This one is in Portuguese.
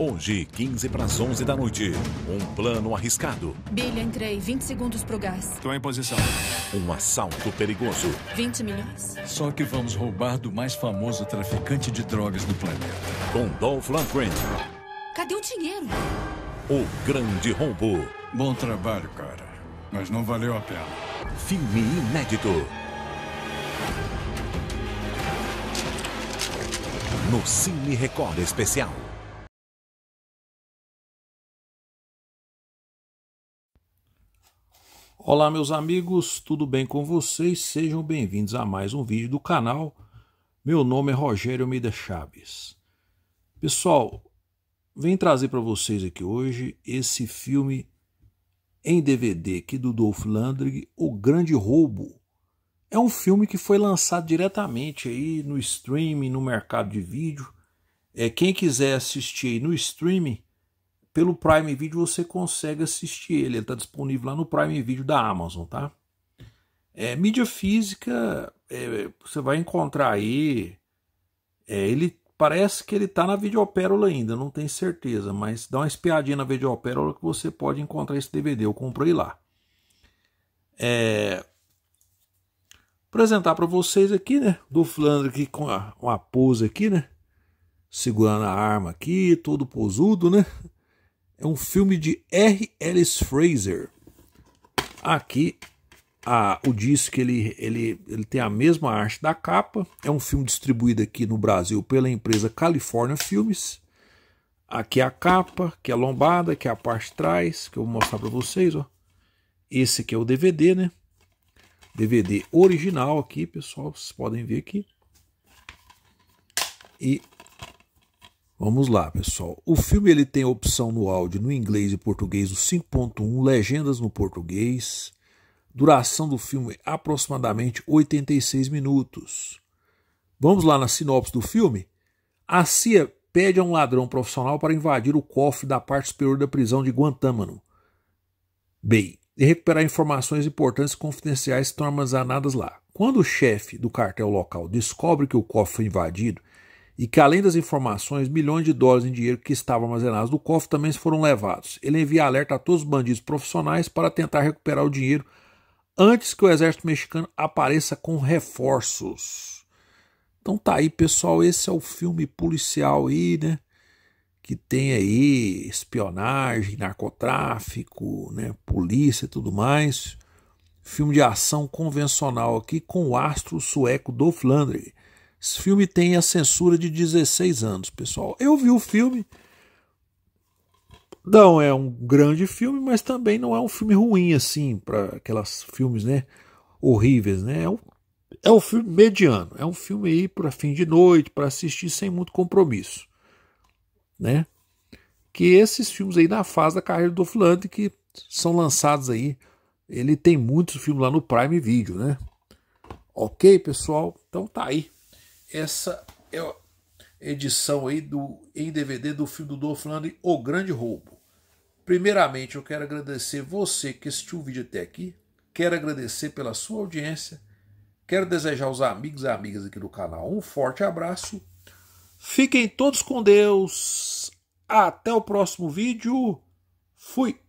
Hoje, 15 para as 11 da noite. Um plano arriscado. Billy, entrei. 20 segundos pro gás. Estou em posição. Um assalto perigoso. 20 milhões. Só que vamos roubar do mais famoso traficante de drogas do planeta. Com Dolph Lundgren. Cadê o dinheiro? O Grande roubo. Bom trabalho, cara. Mas não valeu a pena. Filme inédito. No Cine Record Especial. Olá meus amigos, tudo bem com vocês? Sejam bem-vindos a mais um vídeo do canal. Meu nome é Rogério Almeida Chaves. Pessoal, vim trazer para vocês aqui hoje esse filme em DVD aqui do Dolph Lundgren, O Grande Roubo. É um filme que foi lançado diretamente aí no streaming, no mercado de vídeo. É, quem quiser assistir aí no streaming, pelo Prime Video você consegue assistir ele. Ele está disponível lá no Prime Video da Amazon, tá? É, mídia física, é, você vai encontrar aí. É, ele parece que ele está na Videopérola ainda, não tenho certeza, mas dá uma espiadinha na Videopérola que você pode encontrar esse DVD. Eu comprei lá. É, apresentar para vocês aqui, né? Do Flandre aqui com a, uma pose aqui, né? Segurando a arma aqui, todo posudo, né? É um filme de R. Ellis Fraser. Aqui a, o disco ele, ele, ele tem a mesma arte da capa. É um filme distribuído aqui no Brasil pela empresa California Filmes. Aqui é a capa, que é a lombada, que é a parte de trás, que eu vou mostrar para vocês. Ó. Esse aqui é o DVD, né? DVD original aqui, pessoal. Vocês podem ver aqui. E Vamos lá, pessoal. O filme ele tem a opção no áudio no inglês e português, o 5.1, legendas no português. Duração do filme aproximadamente 86 minutos. Vamos lá na sinopse do filme. A CIA pede a um ladrão profissional para invadir o cofre da parte superior da prisão de Guantánamo Bem, e recuperar informações importantes e confidenciais que estão armazenadas lá. Quando o chefe do cartel local descobre que o cofre foi invadido e que, além das informações, milhões de dólares em dinheiro que estavam armazenados no cofre também foram levados. Ele envia alerta a todos os bandidos profissionais para tentar recuperar o dinheiro antes que o exército mexicano apareça com reforços. Então tá aí, pessoal, esse é o filme policial aí, né? Que tem aí espionagem, narcotráfico, né, polícia e tudo mais. Filme de ação convencional aqui com o astro sueco do Flandre esse filme tem a censura de 16 anos, pessoal. Eu vi o filme. Não é um grande filme, mas também não é um filme ruim assim para aquelas filmes, né, horríveis, né? É um, é um filme mediano, é um filme aí para fim de noite, para assistir sem muito compromisso, né? Que esses filmes aí na fase da carreira do Flante que são lançados aí, ele tem muitos filmes lá no Prime Video, né? OK, pessoal? Então tá aí essa é a edição aí do, em DVD do filme do Dolph Lundgren, O Grande Roubo. Primeiramente, eu quero agradecer você que assistiu o vídeo até aqui, quero agradecer pela sua audiência, quero desejar aos amigos e amigas aqui do canal um forte abraço, fiquem todos com Deus, até o próximo vídeo, fui!